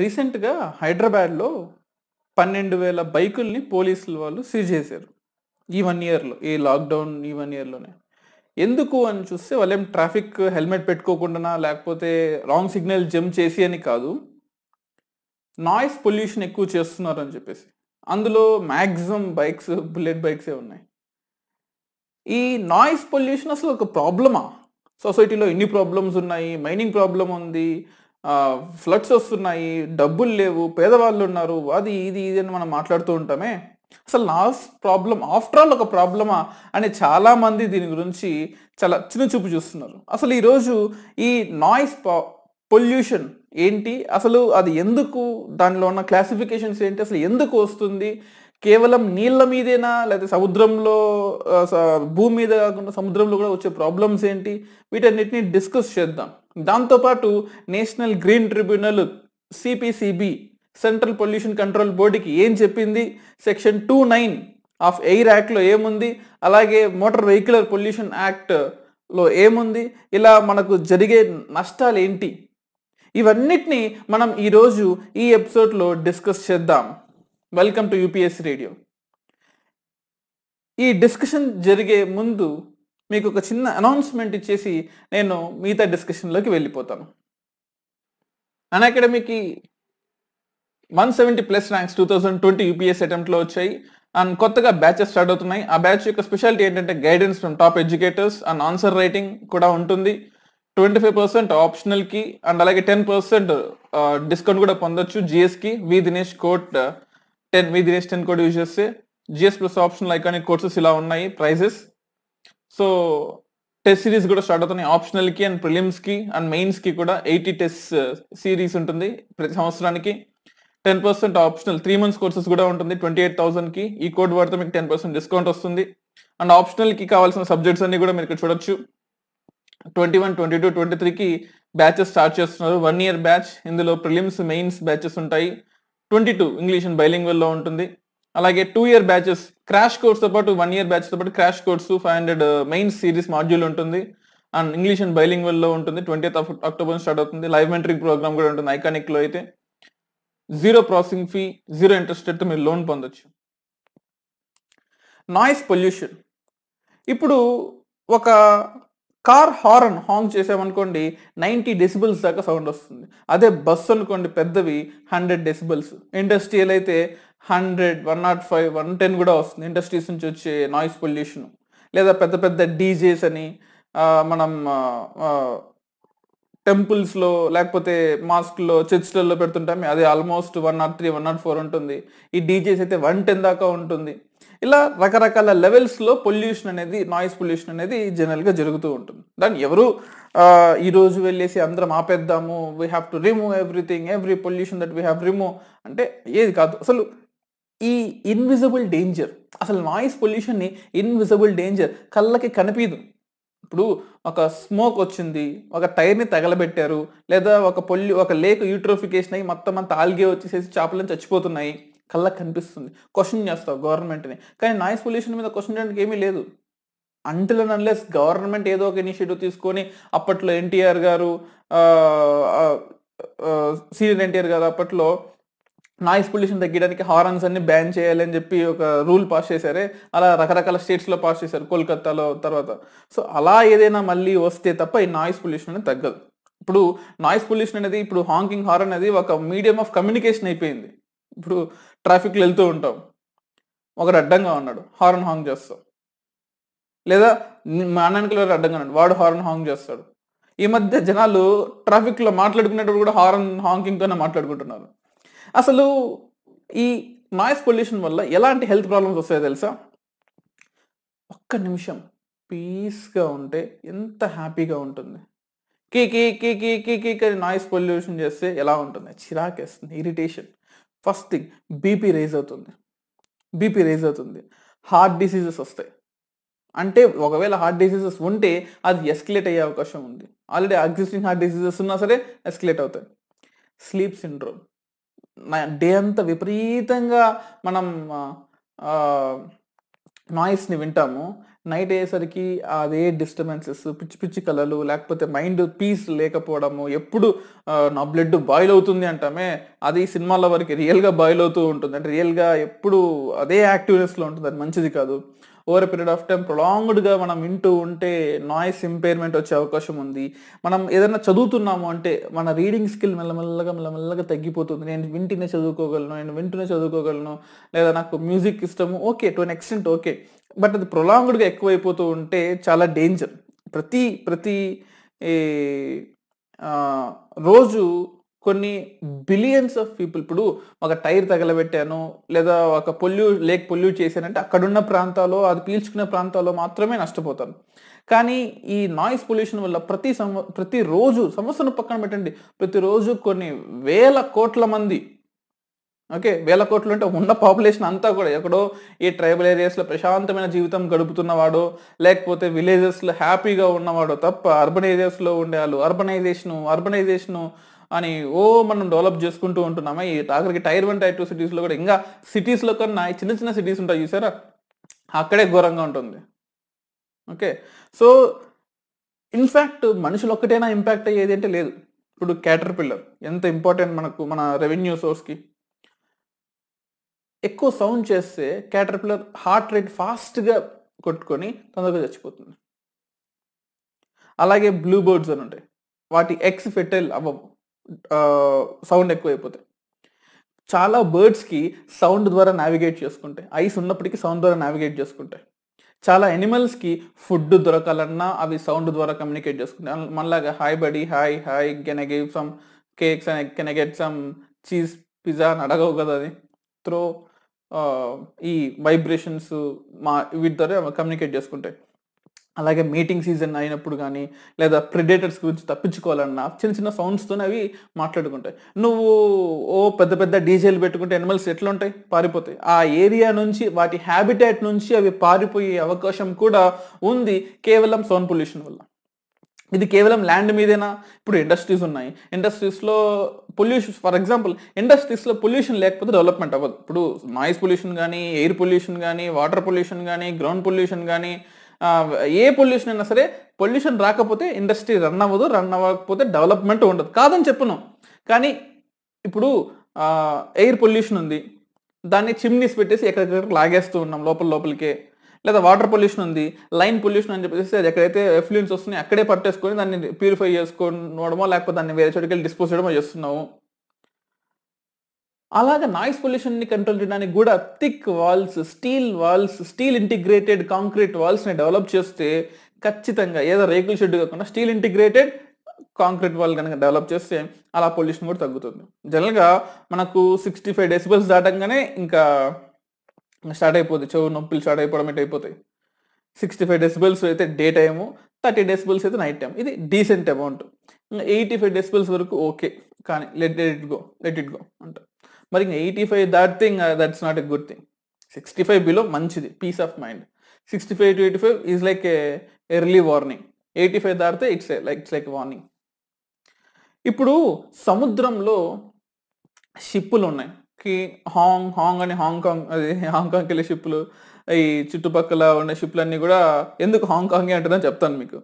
రీసెంట్గా హైదరాబాద్లో పన్నెండు వేల బైకుల్ని పోలీసుల వాళ్ళు సీజ్ చేశారు ఈ వన్ ఇయర్లో ఈ లాక్డౌన్ ఈ వన్ ఇయర్లోనే ఎందుకు అని చూస్తే వాళ్ళేం ట్రాఫిక్ హెల్మెట్ పెట్టుకోకుండా లేకపోతే రాంగ్ సిగ్నల్ జంప్ చేసి అని కాదు నాయిస్ పొల్యూషన్ ఎక్కువ చేస్తున్నారు అని చెప్పేసి అందులో మ్యాక్సిమం బైక్స్ బుల్లెట్ బైక్సే ఉన్నాయి ఈ నాయిస్ పొల్యూషన్ అసలు ఒక ప్రాబ్లమా సొసైటీలో ఎన్ని ప్రాబ్లమ్స్ ఉన్నాయి మైనింగ్ ప్రాబ్లం ఉంది ఫ్లడ్స్ వస్తున్నాయి డబ్బులు లేవు పేదవాళ్ళు ఉన్నారు అది ఇది ఇది అని మనం మాట్లాడుతూ ఉంటామే అసలు నాస్ ప్రాబ్లం ఆఫ్టర్ ఆల్ ఒక ప్రాబ్లమా అని చాలామంది దీని గురించి చాలా చిన్న చూపు చూస్తున్నారు అసలు ఈరోజు ఈ నాయిస్ పొల్యూషన్ ఏంటి అసలు అది ఎందుకు దానిలో ఉన్న క్లాసిఫికేషన్స్ ఏంటి అసలు ఎందుకు వస్తుంది కేవలం నీళ్ళ మీదేనా లేకపోతే సముద్రంలో భూమి మీద కాకుండా సముద్రంలో కూడా వచ్చే ప్రాబ్లమ్స్ ఏంటి వీటన్నిటిని డిస్కస్ చేద్దాం దాంతోపాటు national green tribunal CPCB central pollution control బోర్డుకి ఏం చెప్పింది section two nine of air యాక్ట్లో ఏముంది అలాగే మోటార్ వెహికలర్ పొల్యూషన్ యాక్ట్లో ఏముంది ఇలా మనకు జరిగే నష్టాలు ఏంటి ఇవన్నిటిని మనం ఈరోజు ఈ ఎపిసోడ్లో డిస్కస్ చేద్దాం వెల్కమ్ టు యూపీఎస్ రేడియో ఈ డిస్కషన్ జరిగే ముందు మీకు ఒక చిన్న అనౌన్స్మెంట్ ఇచ్చేసి నేను మిగతా డిస్కషన్లోకి వెళ్ళిపోతాను అన్ అకాడమీకి one seventy plus ranks two thousand twenty UPS అటెంప్ట్లో వచ్చాయి అండ్ కొత్తగా బ్యాచెస్ స్టార్ట్ అవుతున్నాయి ఆ బ్యాచ్ యొక్క స్పెషాలిటీ ఏంటంటే guidance from top educators and answer writing కూడా ఉంటుంది ట్వంటీ ఫైవ్ పర్సెంట్ ఆప్షనల్కి అండ్ అలాగే టెన్ పర్సెంట్ డిస్కౌంట్ కూడా పొందొచ్చు జిఎస్కి V Dinesh code ten V Dinesh ten code use చేస్తే GS plus optional iconic courses ఇలా ఉన్నాయి ప్రైజెస్ సో టెస్ట్ సిరీస్ కూడా స్టార్ట్ అవుతున్నాయి ఆప్షనల్ కి అండ్ ప్రిలిమ్స్ కి అండ్ మెయిన్స్ కి కూడా ఎయిటీ టెస్ట్ సిరీస్ ఉంటుంది ప్రతి సంవత్సరానికి ten percent optional three months courses కూడా ఉంటుంది ట్వంటీ ఎయిట్ థౌసండ్ కి ఈ కోడ్ వాడితే మీకు టెన్ పర్సెంట్ డిస్కౌంట్ వస్తుంది అండ్ ఆప్షనల్ కి కావాల్సిన సబ్జెక్ట్స్ అన్ని కూడా మీరు చూడొచ్చు twenty one twenty two twenty త్రీకి బ్యాచెస్ స్టార్ట్ చేస్తున్నారు వన్ ఇయర్ బ్యాచ్ ఇందులో ప్రిలిమ్స్ మెయిన్స్ బ్యాచెస్ ఉంటాయి ట్వంటీ టూ ఇంగ్లీష్ అండ్ బైలింగ్వెల్లో ఉంటుంది అలాగే టూ ఇయర్ బ్యాచెస్ క్రాష్ తో పాటు వన్ ఇయర్ తో పాటు crash course five hundred main series module ఉంటుంది అండ్ ఇంగ్లీష్ అండ్ బైలింగ్ బైలింగ్వెల్లో ఉంటుంది ట్వంటీ ఆఫ్ అక్టోబర్ స్టార్ట్ అవుతుంది లైవ్ మెంటరింగ్ ప్రోగ్రామ్ కూడా ఉంటుంది లో అయితే zero processing fee zero interest రేట్తో మీరు లోన్ పొందొచ్చు నాయిస్ పొల్యూషన్ ఇప్పుడు ఒక కార్ హార్న్ హాంగ్ చేసామనుకోండి నైంటీ డెసిబుల్స్ దాకా సౌండ్ వస్తుంది అదే బస్సు అనుకోండి పెద్దవి హండ్రెడ్ డెసిబుల్స్ ఇండస్ట్రియల్ అయితే hundred one nought five one ten కూడా వస్తుంది ఇండస్ట్రీస్ నుంచి వచ్చే నాయిస్ పొల్యూషన్ లేదా పెద్ద పెద్ద డీజేస్ అని మనం టెంపుల్స్లో లేకపోతే మాస్క్లో చర్చ్లలో పెడుతుంటాం అది almost one nought three one nought four ఉంటుంది ఈ డీజేస్ అయితే వన్ టెన్ దాకా ఉంటుంది ఇలా రకరకాల లెవెల్స్లో పొల్యూషన్ అనేది నాయిస్ పొల్యూషన్ అనేది జనరల్గా జరుగుతూ ఉంటుంది దాన్ని ఎవరు ఈరోజు వెళ్ళేసి అందరం ఆపేద్దాము we have to remove everything every pollution that we have remove అంటే ఏది కాదు అసలు ఈ ఇన్విజిబుల్ డేంజర్ అసలు నాయిస్ పొల్యూషన్ని ఇన్విజిబుల్ డేంజర్ కళ్ళకి కనిపించదు ఇప్పుడు ఒక స్మోక్ వచ్చింది ఒక టైర్ని తగలబెట్టారు లేదా ఒక పొల్యూ ఒక లేక్ యూట్రోఫికేషన్ అయ్యి మొత్తం అంత ఆల్గే వచ్చేసేసి చేపలను చచ్చిపోతున్నాయి కళ్ళకు కనిపిస్తుంది క్వశ్చన్ చేస్తావు గవర్నమెంట్ని కానీ నాయిస్ పొల్యూషన్ మీద క్వశ్చన్ చేయడానికి ఏమీ లేదు అంటిల్ అండ్ అన్లెస్ గవర్నమెంట్ ఏదో ఒక ఇనిషియేటివ్ తీసుకొని అప్పట్లో ఎన్టీఆర్ గారు సీనియర్ ఎన్టీఆర్ గారు అప్పట్లో నాయిస్ పొల్యూషన్ తగ్గడానికి హార్న్స్ అన్ని బ్యాన్ చేయాలి అని చెప్పి ఒక రూల్ పాస్ చేశారే అలా రకరకాల స్టేట్స్లో పాస్ చేశారు కోల్కత్తాలో తర్వాత సో అలా ఏదైనా మళ్ళీ వస్తే తప్ప ఈ నాయిస్ పొల్యూషన్ అనేది తగ్గదు ఇప్పుడు నాయిస్ పొల్యూషన్ అనేది ఇప్పుడు హాంకింగ్ హార్న్ అనేది ఒక మీడియం ఆఫ్ కమ్యూనికేషన్ అయిపోయింది ఇప్పుడు ట్రాఫిక్లో వెళ్తూ ఉంటాం ఒకడు అడ్డంగా ఉన్నాడు హార్న్ హాంగ్ చేస్తాం లేదా మా అన్నానికి అడ్డంగా ఉన్నాడు వాడు హార్న్ హాంగ్ చేస్తాడు ఈ మధ్య జనాలు ట్రాఫిక్లో మాట్లాడుకునేటప్పుడు కూడా హార్న్ హాంకింగ్తోనే మాట్లాడుకుంటున్నారు అసలు ఈ నాయిస్ పొల్యూషన్ వల్ల ఎలాంటి హెల్త్ ప్రాబ్లమ్స్ వస్తాయో తెలుసా ఒక్క నిమిషం పీస్గా ఉంటే ఎంత హ్యాపీగా ఉంటుంది కీ కీ కీ కీ కీ కీ నాయిస్ పొల్యూషన్ చేస్తే ఎలా ఉంటుంది చిరాకేస్తుంది irritation first thing BP raise అవుతుంది బీపీ రేజ్ అవుతుంది హార్ట్ డిసీజెస్ వస్తాయి అంటే ఒకవేళ హార్ట్ డిసీజెస్ ఉంటే అది ఎస్కలేట్ అయ్యే అవకాశం ఉంది ఆల్రెడీ ఎగ్జిస్టింగ్ హార్ట్ డిసీజెస్ ఉన్నా సరే ఎస్కలేట్ అవుతాయి స్లీప్ సిండ్రోమ్ డే అంతా విపరీతంగా మనం నాయిస్ని వింటాము నైట్ అయ్యేసరికి అదే డిస్టర్బెన్సెస్ పిచ్చి పిచ్చి కలలు లేకపోతే మైండ్ పీస్ లేకపోవడము ఎప్పుడు నా బ్లడ్ బాయిల్ అవుతుంది అంటామే అది సినిమాల వరకు రియల్గా బాయిల్ అవుతూ ఉంటుంది అంటే రియల్గా ఎప్పుడు అదే యాక్టివ్నెస్లో ఉంటుంది అది మంచిది కాదు ఓవర్ పీరియడ్ ఆఫ్ టైం ప్రొలాంగ్డ్గా మనం వింటూ ఉంటే నాయిస్ ఇంపేర్మెంట్ వచ్చే అవకాశం ఉంది మనం ఏదైనా చదువుతున్నాము అంటే మన రీడింగ్ స్కిల్ మెల్లమెల్లగా మెల్లమెల్లగా తగ్గిపోతుంది నేను వింటూనే చదువుకోగలను నేను వింటూనే చదువుకోగలను లేదా నాకు మ్యూజిక్ ఇష్టము okay to an extent okay but అది ప్రొలాంగ్డ్గా ఎక్కువైపోతూ ఉంటే చాలా డేంజర్ ప్రతి ప్రతి రోజు కొన్ని బిలియన్స్ ఆఫ్ పీపుల్ ఇప్పుడు ఒక టైర్ తగలబెట్టాను లేదా ఒక పొల్యూ లేక్ పొల్యూ చేశానంటే అక్కడున్న ప్రాంతాల్లో అది పీల్చుకునే ప్రాంతాల్లో మాత్రమే నష్టపోతాను కానీ ఈ నాయిస్ పొల్యూషన్ వల్ల ప్రతి సంవ ప్రతిరోజు సంవత్సరం పక్కన పెట్టండి ప్రతిరోజు కొన్ని వేల కోట్ల మంది ఓకే వేల కోట్లు అంటే ఉన్న పాపులేషన్ అంతా కూడా ఎక్కడో ఈ ట్రైబల్ ఏరియాస్లో ప్రశాంతమైన జీవితం గడుపుతున్నవాడో లేకపోతే విలేజెస్లో హ్యాపీగా ఉన్నవాడో తప్ప అర్బన్ ఏరియాస్లో ఉండే వాళ్ళు అర్బనైజేషను అర్బనైజేషను అని ఓ మనం డెవలప్ చేసుకుంటూ ఉంటున్నామా ఈ ఆఖరికి టైర్ వన్ టైర్ టూ సిటీస్లో కూడా ఇంకా సిటీస్లో కన్నా చిన్న చిన్న సిటీస్ ఉంటాయి చూసారా అక్కడే ఘోరంగా ఉంటుంది ఓకే సో ఇన్ఫ్యాక్ట్ మనుషులు ఒక్కటైనా ఇంపాక్ట్ అయ్యేది అంటే లేదు ఇప్పుడు క్యాటర్ పిల్లర్ ఎంత ఇంపార్టెంట్ మనకు మన రెవెన్యూ సోర్స్కి ఎక్కువ సౌండ్ చేస్తే క్యాటర్పిల్లర్ హార్ట్ రేట్ ఫాస్ట్గా కొట్టుకొని తొందరగా చచ్చిపోతుంది అలాగే బ్లూ బర్డ్స్ అని ఉంటాయి వాటి ఎగ్స్ ఫెటైల్ అవ్వవు సౌండ్ ఎక్కువైపోతాయి చాలా బర్డ్స్కి సౌండ్ ద్వారా నావిగేట్ చేసుకుంటాయి ఐస్ ఉన్నప్పటికీ సౌండ్ ద్వారా నావిగేట్ చేసుకుంటాయి చాలా ఎనిమల్స్కి ఫుడ్ దొరకాలన్నా అవి సౌండ్ ద్వారా కమ్యూనికేట్ చేసుకుంటాయి మనలాగా hi buddy hi hi can I give some cakes and can I get some cheese pizza అని అడగవు కదా అది త్రో ఈ వైబ్రేషన్స్ మా వీటి ద్వారా కమ్యూనికేట్ చేసుకుంటాయి అలాగే మీటింగ్ సీజన్ అయినప్పుడు కానీ లేదా ప్రిడేటర్స్ గురించి తప్పించుకోవాలన్నా చిన్న చిన్న సౌండ్స్తో అవి మాట్లాడుకుంటాయి నువ్వు ఓ పెద్ద పెద్ద డీజేలు పెట్టుకుంటే ఎనిమల్స్ ఎట్లా ఉంటాయి పారిపోతాయి ఆ ఏరియా నుంచి వాటి హ్యాబిటేట్ నుంచి అవి పారిపోయే అవకాశం కూడా ఉంది కేవలం సౌండ్ పొల్యూషన్ వల్ల ఇది కేవలం ల్యాండ్ మీదేనా ఇప్పుడు ఇండస్ట్రీస్ ఉన్నాయి ఇండస్ట్రీస్లో పొల్యూషన్ ఫర్ ఎగ్జాంపుల్ ఇండస్ట్రీస్లో పొల్యూషన్ లేకపోతే డెవలప్మెంట్ అవ్వదు ఇప్పుడు నాయిస్ పొల్యూషన్ కానీ ఎయిర్ పొల్యూషన్ కానీ వాటర్ పొల్యూషన్ కానీ గ్రౌండ్ పొల్యూషన్ కానీ ఏ పొల్యూషన్ అయినా సరే పొల్యూషన్ రాకపోతే ఇండస్ట్రీ రన్ అవ్వదు రన్ అవ్వకపోతే డెవలప్మెంట్ ఉండదు కాదని చెప్పను కానీ ఇప్పుడు ఎయిర్ పొల్యూషన్ ఉంది దాన్ని చిమ్నీస్ పెట్టేసి ఎక్కడెక్కడ లాగేస్తూ ఉన్నాం లోపల లోపలికే లేదా వాటర్ పొల్యూషన్ ఉంది లైన్ పొల్యూషన్ అని చెప్పేసి అది ఎక్కడైతే ఎఫ్లూయన్స్ వస్తున్నాయి అక్కడే పట్టేసుకొని దాన్ని ప్యూరిఫై చేసుకోవడమో లేకపోతే దాన్ని వేరే చోటికి వెళ్ళి డిస్పోజ్ చేయడమో చేస్తున్నాము అలాగే నాయిస్ పొల్యూషన్ని కంట్రోల్ చేయడానికి కూడా thick walls steel walls steel integrated concrete వాల్స్ని డెవలప్ చేస్తే ఖచ్చితంగా ఏదో రేకుల షెడ్ కాకుండా స్టీల్ ఇంటిగ్రేటెడ్ కాంక్రీట్ వాల్ కనుక డెవలప్ చేస్తే అలా పొల్యూషన్ కూడా తగ్గుతుంది జనరల్గా మనకు సిక్స్టీ ఫైవ్ డెసిబల్స్ దాటంగానే ఇంకా స్టార్ట్ అయిపోతుంది చెవు నొప్పులు స్టార్ట్ అయిపోవడం ఇటు అయిపోతాయి సిక్స్టీ ఫైవ్ డెసిబుల్స్ అయితే డే టైము థర్టీ డెసిబుల్స్ అయితే నైట్ టైం ఇది decent amount eighty five decibels వరకు ఓకే కానీ let it go let it go అంట మరి ఇంకా eighty five that thing that's not a good thing sixty five below మంచిది peace of mind sixty five to eighty five is like a early warning eighty five దాటితే it's like it's like warning ఇప్పుడు సముద్రంలో షిప్పులు ఉన్నాయి కి Hong Hong అని Hong Kong అది హాంకాంగ్కి వెళ్ళే షిప్లు ఈ చుట్టుపక్కల ఉన్న షిప్లన్నీ కూడా ఎందుకు హాంకాంగే అంటుందని చెప్తాను మీకు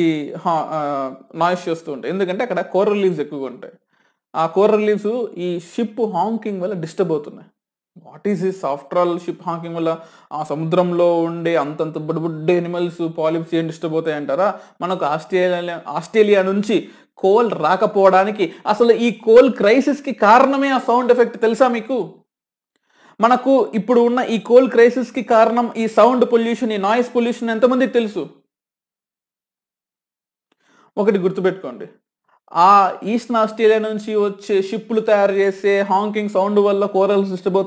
ఈ హా నాయిస్ చేస్తూ ఉంటాయి ఎందుకంటే అక్కడ కోరల్ లీవ్స్ ఎక్కువగా ఉంటాయి ఆ కోరల్ లీవ్స్ ఈ షిప్ హాంకింగ్ వల్ల డిస్టర్బ్ అవుతున్నాయి వాట్ ఈస్ ఈ ఆఫ్టర్ ఆల్ షిప్ హాకింగ్ వల్ల ఆ సముద్రంలో ఉండే అంతంత బుడ్బుడ్డే ఎనిమల్స్ పాలిప్స్ ఏం డిస్టర్బ్ అవుతాయి అంటారా మనకు ఆస్ట్రేలియా ఆస్ట్రేలియా నుంచి కోల్ రాకపోవడానికి అసలు ఈ కోల్ క్రైసిస్కి కారణమే ఆ సౌండ్ ఎఫెక్ట్ తెలుసా మీకు మనకు ఇప్పుడు ఉన్న ఈ కోల్ క్రైసిస్కి కారణం ఈ సౌండ్ పొల్యూషన్ ఈ నాయిస్ పొల్యూషన్ ఎంతమందికి తెలుసు ఒకటి గుర్తుపెట్టుకోండి ఆ ఈస్టర్న్ ఆస్ట్రేలియా నుంచి వచ్చే షిప్లు తయారు చేసే హాంకింగ్ సౌండ్ వల్ల కూరలు డిస్టర్బ్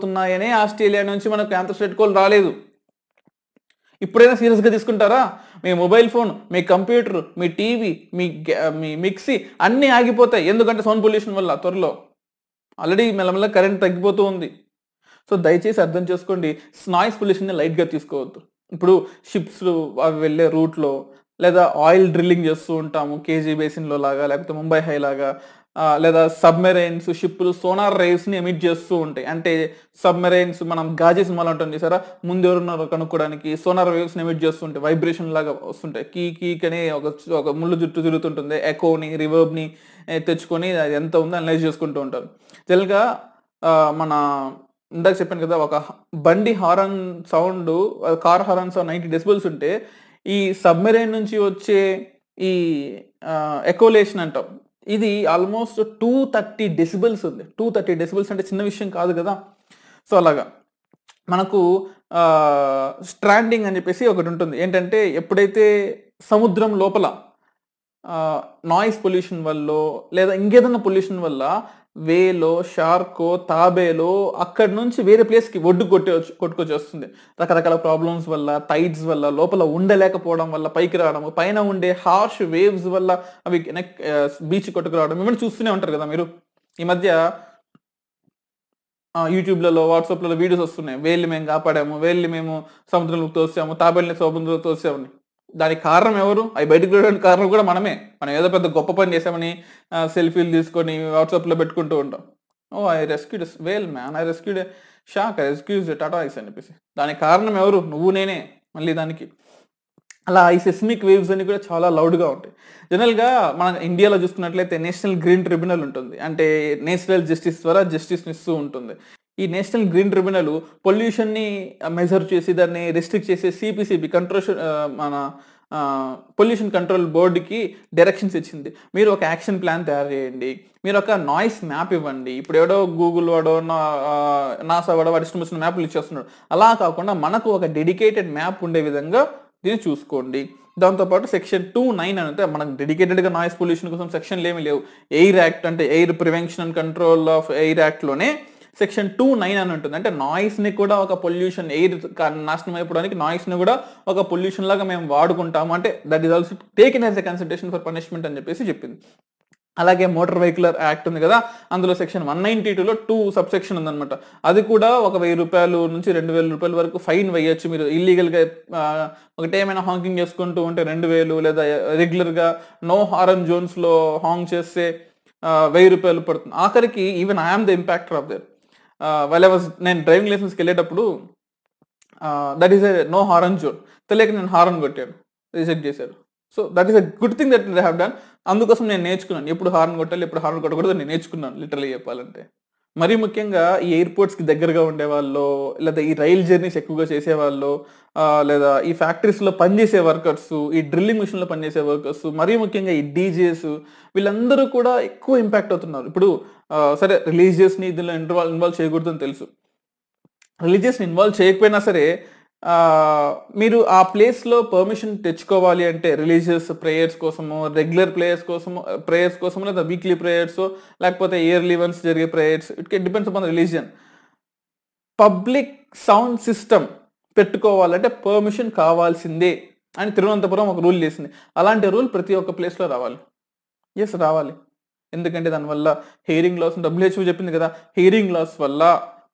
ఆస్ట్రేలియా నుంచి మనకు ఎంత స్టెట్ కోల్ రాలేదు ఇప్పుడైనా సీరియస్గా తీసుకుంటారా మీ మొబైల్ ఫోన్ మీ కంప్యూటర్ మీ టీవీ మీ మీ మిక్సీ అన్నీ ఆగిపోతాయి ఎందుకంటే సౌండ్ పొల్యూషన్ వల్ల త్వరలో ఆల్రెడీ మెల్లమెల్ల కరెంట్ తగ్గిపోతూ ఉంది సో దయచేసి అర్థం చేసుకోండి స్నాయిస్ పొల్యూషన్ని లైట్గా తీసుకోవద్దు ఇప్పుడు షిప్స్ అవి వెళ్ళే రూట్లో లేదా ఆయిల్ డ్రిల్లింగ్ చేస్తూ ఉంటాము కేజీ బేసిన్లో లాగా లేకపోతే ముంబై హై లాగా లేదా సబ్మెరైన్స్ షిప్లు సోనార్ ని ఎమిట్ చేస్తూ ఉంటాయి అంటే సబ్మెరైన్స్ మనం గాజీ సినిమాలో ఉంటుంది సరే ముందు ఎవరున్నారో కనుక్కోవడానికి సోనార్ వేవ్స్ని ఎమిట్ ఉంటాయి వైబ్రేషన్ లాగా వస్తుంటాయి కీ కీ కని ఒక ఒక ముళ్ళు జుట్టు తిరుగుతుంటుంది ఎకోని రివర్బ్ని తెచ్చుకొని అది ఎంత ఉందో అనలైజ్ చేసుకుంటూ ఉంటారు తెలుగా మన ఇందాక చెప్పాను కదా ఒక బండి horn sound car horn sound ninety decibels ఉంటే ఈ సబ్మెరైన్ నుంచి వచ్చే ఈ ఎకోలేషన్ అంటాం ఇది ఆల్మోస్ట్ టూ థర్టీ డెసిబుల్స్ ఉంది టూ థర్టీ డెసిబుల్స్ అంటే చిన్న విషయం కాదు కదా సో అలాగా మనకు స్ట్రాండింగ్ అని చెప్పేసి ఒకటి ఉంటుంది ఏంటంటే ఎప్పుడైతే సముద్రం లోపల నాయిస్ పొల్యూషన్ వల్ల లేదా ఇంకేదైనా పొల్యూషన్ వల్ల వేలో షార్కో తాబేలో అక్కడి నుంచి వేరే ప్లేస్కి ఒడ్డు కొట్టే కొట్టుకొచ్చి వస్తుంది రకరకాల ప్రాబ్లమ్స్ వల్ల టైడ్స్ వల్ల లోపల ఉండలేకపోవడం వల్ల పైకి రావడం పైన ఉండే హార్ష్ వేవ్స్ వల్ల అవి నెక్ బీచ్ కొట్టుకురావడం ఇవన్నీ చూస్తూనే ఉంటారు కదా మీరు ఈ మధ్య యూట్యూబ్లలో వాట్సాప్లలో వీడియోస్ వస్తున్నాయి వేళ్ళు మేము కాపాడాము వేళ్ళు మేము సముద్రంలోకి తోసాము తాబేళ్ళని సముద్రంలో తోసామని దానికి కారణం ఎవరు అవి బయటకు వెళ్ళడానికి కారణం కూడా మనమే మనం ఏదో పెద్ద గొప్ప పని చేసామని సెల్ఫీలు తీసుకొని వాట్సాప్లో పెట్టుకుంటూ ఉంటాం oh I rescued whale man I rescued shark I rescues టాటా ఐస్ అనిపిస్తుంది దానికి కారణం ఎవరు నువ్వు నేనే మళ్ళీ దానికి అలా ఈ సెస్మిక్ వేవ్స్ అన్ని కూడా చాలా లౌడ్గా ఉంటాయి జనరల్గా మన ఇండియాలో చూసుకున్నట్లయితే నేషనల్ గ్రీన్ ట్రిబ్యునల్ ఉంటుంది అంటే నేషనల్ జస్టిస్ ద్వారా జస్టిస్ని ఇస్తూ ఉంటుంది ఈ నేషనల్ గ్రీన్ ట్రిబ్యునల్ పొల్యూషన్ని మెజర్ చేసి దాన్ని రిస్ట్రిక్ట్ చేసే సిపిసిబి కంట్రోల్ మన పొల్యూషన్ కంట్రోల్ బోర్డుకి డైరెక్షన్స్ ఇచ్చింది మీరు ఒక యాక్షన్ ప్లాన్ తయారు చేయండి మీరు ఒక నాయిస్ మ్యాప్ ఇవ్వండి ఇప్పుడు ఎవడో గూగుల్ వాడో నాసా వాడో వాడు ఇష్టం వచ్చిన మ్యాప్లు ఇచ్చేస్తున్నాడు అలా కాకుండా మనకు ఒక డెడికేటెడ్ మ్యాప్ ఉండే విధంగా దీన్ని చూసుకోండి దాంతోపాటు సెక్షన్ టూ నైన్ అంటే మనకు డెడికేటెడ్గా నాయిస్ పొల్యూషన్ కోసం సెక్షన్లు ఏమీ లేవు ఎయిర్ యాక్ట్ అంటే air prevention and control of air యాక్ట్లోనే సెక్షన్ టూ నైన్ అని ఉంటుంది అంటే నాయిస్ని కూడా ఒక పొల్యూషన్ ఎయిర్ నాశనం అయిపోవడానికి నాయిస్ని కూడా ఒక పొల్యూషన్ లాగా మేము వాడుకుంటాము అంటే that is also taken as a consideration for punishment అని చెప్పేసి చెప్పింది అలాగే మోటార్ వెహికల్ యాక్ట్ ఉంది కదా అందులో సెక్షన్ వన్ నైన్టీ టూలో టూ సబ్ సెక్షన్ అనమాట అది కూడా ఒక వెయ్యి రూపాయలు నుంచి రెండు వేల రూపాయల వరకు ఫైన్ వేయొచ్చు మీరు ఇల్లీగల్గా ఒకటే ఏమైనా హాంకింగ్ చేసుకుంటూ ఉంటే రెండు వేలు లేదా రెగ్యులర్గా నో హారన్ జోన్స్లో హాంగ్ చేస్తే వెయ్యి రూపాయలు పడుతుంది ఆఖరికి even I am the impactor of their while was నేను డ్రైవింగ్ లైసెన్స్కి వెళ్ళేటప్పుడు that is a no horn zone తెలియక నేను హారన్ కొట్టాను రిజెక్ట్ చేశారు so that is a good thing that I have done అందుకోసం నేను నేర్చుకున్నాను ఎప్పుడు హార్న్ కొట్టాలి ఎప్పుడు హార్న్ కొట్టకూడదు నేను నేర్చుకున్నాను లిటరలీ చెప్పాలంటే మరీ ముఖ్యంగా ఈ ఎయిర్పోర్ట్స్కి దగ్గరగా ఉండేవాళ్ళు లేదా ఈ రైల్ జర్నీస్ ఎక్కువగా చేసేవాళ్ళు లేదా ఈ ఫ్యాక్టరీస్లో పనిచేసే వర్కర్స్ ఈ డ్రిల్లింగ్ మిషన్లో పనిచేసే వర్కర్స్ మరీ ముఖ్యంగా ఈ డీజేస్ వీళ్ళందరూ కూడా ఎక్కువ ఇంపాక్ట్ అవుతున్నారు ఇప్పుడు సరే రిలీజియస్ని దీనిలో ఇన్వాల్వ్ ఇన్వాల్వ్ చేయకూడదని తెలుసు రిలీజియస్ని ఇన్వాల్వ్ చేయకపోయినా సరే మీరు ఆ ప్లేస్లో పర్మిషన్ తెచ్చుకోవాలి అంటే రిలీజియస్ ప్రేయర్స్ కోసము రెగ్యులర్ ప్లేయర్స్ కోసము ప్రేయర్స్ కోసము లేదా వీక్లీ ప్రేయర్స్ లేకపోతే ఇయర్లీ వన్స్ జరిగే prayers it can depends upon religion public sound system పెట్టుకోవాలంటే పర్మిషన్ కావాల్సిందే అని తిరువనంతపురం ఒక రూల్ చేసింది అలాంటి రూల్ ప్రతి ఒక్క ప్లేస్లో రావాలి ఎస్ రావాలి ఎందుకంటే దానివల్ల హియరింగ్ లాస్ డబ్ల్యూహెచ్ఓ చెప్పింది కదా హెయిరింగ్ లాస్ వల్ల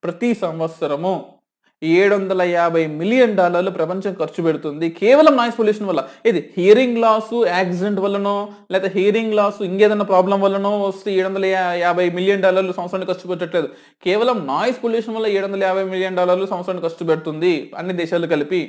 ప్రతి సంవత్సరము ఏడు వందల యాభై మిలియన్ డాలర్లు ప్రపంచం ఖర్చు పెడుతుంది కేవలం నాయిస్ పొల్యూషన్ వల్ల ఇది హియరింగ్ లాస్ యాక్సిడెంట్ వల్లనో లేదా హియరింగ్ లాస్ ఇంకేదన్నా ప్రాబ్లం వల్లనో వస్తే ఏడు వందల యాభై మిలియన్ డాలర్లు సంవత్సరానికి ఖర్చు పెట్టట్లేదు కేవలం నాయిస్ పొల్యూషన్ వల్ల ఏడు వందల యాభై మిలియన్ డాలర్లు సంవత్సరానికి ఖర్చు పెడుతుంది అన్ని దేశాలు కలిపి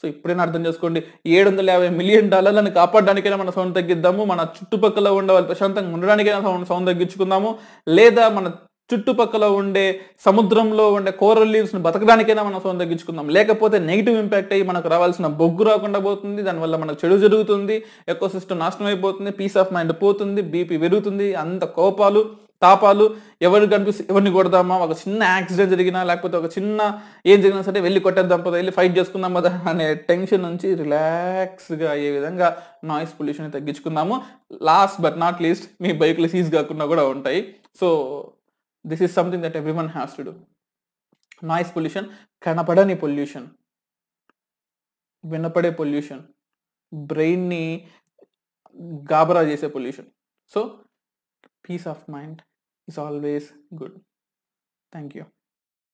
సో ఇప్పుడైనా అర్థం చేసుకోండి ఏడు వందల యాభై మిలియన్ డాలర్లను కాపాడడానికైనా మన సౌండ్ తగ్గిద్దాము మన చుట్టుపక్కల ఉండే వాళ్ళు ప్రశాంతంగా ఉండడానికైనా సౌండ్ సౌండ్ తగ్గించుకుందాము లేదా మన చుట్టుపక్కల ఉండే సముద్రంలో ఉండే కోరల్ లీవ్స్ని బతకడానికైనా మనం సొంత తగ్గించుకుందాం లేకపోతే నెగిటివ్ ఇంపాక్ట్ అయ్యి మనకు రావాల్సిన బొగ్గు రాకుండా పోతుంది దానివల్ల మనకు చెడు జరుగుతుంది ఎక్కువ సిస్టమ్ నాశనం అయిపోతుంది పీస్ ఆఫ్ మైండ్ పోతుంది బీపీ పెరుగుతుంది అంత కోపాలు తాపాలు ఎవరు కనిపిస్తే ఎవరిని కొడదామా ఒక చిన్న యాక్సిడెంట్ జరిగినా లేకపోతే ఒక చిన్న ఏం జరిగినా సరే వెళ్ళి కొట్టేద్దాం పదా వెళ్ళి ఫైట్ చేసుకుందాం పదా అనే టెన్షన్ నుంచి రిలాక్స్గా అయ్యే విధంగా నాయిస్ పొల్యూషన్ తగ్గించుకుందాము లాస్ట్ బట్ నాట్ లీస్ట్ మీ బైక్లు సీజ్ కాకుండా కూడా ఉంటాయి so this is something that everyone has to do noise pollution kanapadani pollution vinapade pollution Brainy, gabra, gabara jese pollution so peace of mind is always good thank you